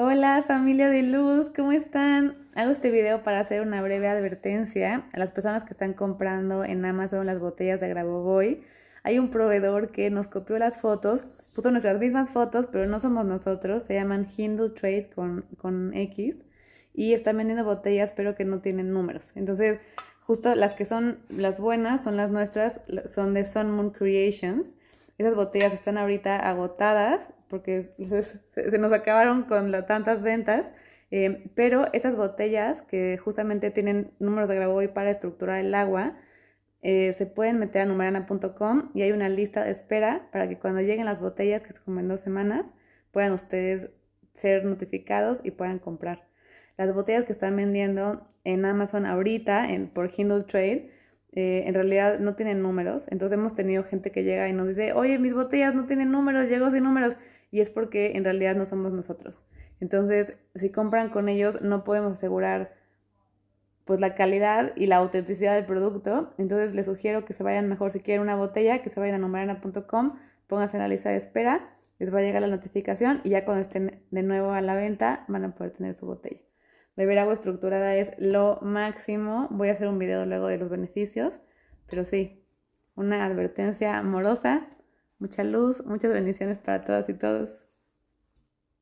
Hola familia de luz, ¿cómo están? Hago este video para hacer una breve advertencia a las personas que están comprando en Amazon las botellas de Boy, Hay un proveedor que nos copió las fotos, puso nuestras mismas fotos, pero no somos nosotros, se llaman Hindu Trade con, con X y están vendiendo botellas pero que no tienen números. Entonces, justo las que son las buenas son las nuestras, son de Sun Moon Creations esas botellas están ahorita agotadas porque se, nos acabaron con tantas ventas. Eh, pero estas botellas que justamente tienen números de y para estructurar el agua, eh, se pueden meter a numerana.com y hay una lista de espera para que cuando lleguen las botellas, que es como en dos semanas, puedan ustedes ser notificados y puedan comprar. Las botellas que están vendiendo en Amazon ahorita, en, por Kindle Trade, eh, en realidad no tienen números. Entonces hemos tenido gente que llega y nos dice, oye, mis botellas no tienen números, llego sin números. Y es porque en realidad no somos nosotros. Entonces, si compran con ellos, no podemos asegurar pues la calidad y la autenticidad del producto. Entonces les sugiero que se vayan mejor si quieren una botella, que se vayan a numerana.com, pónganse en la lista de espera, les va a llegar la notificación y ya cuando estén de nuevo a la venta van a poder tener su botella. Beber agua estructurada es lo máximo. Voy a hacer un video luego de los beneficios, pero sí, una advertencia amorosa. Mucha luz, muchas bendiciones para todas y todos.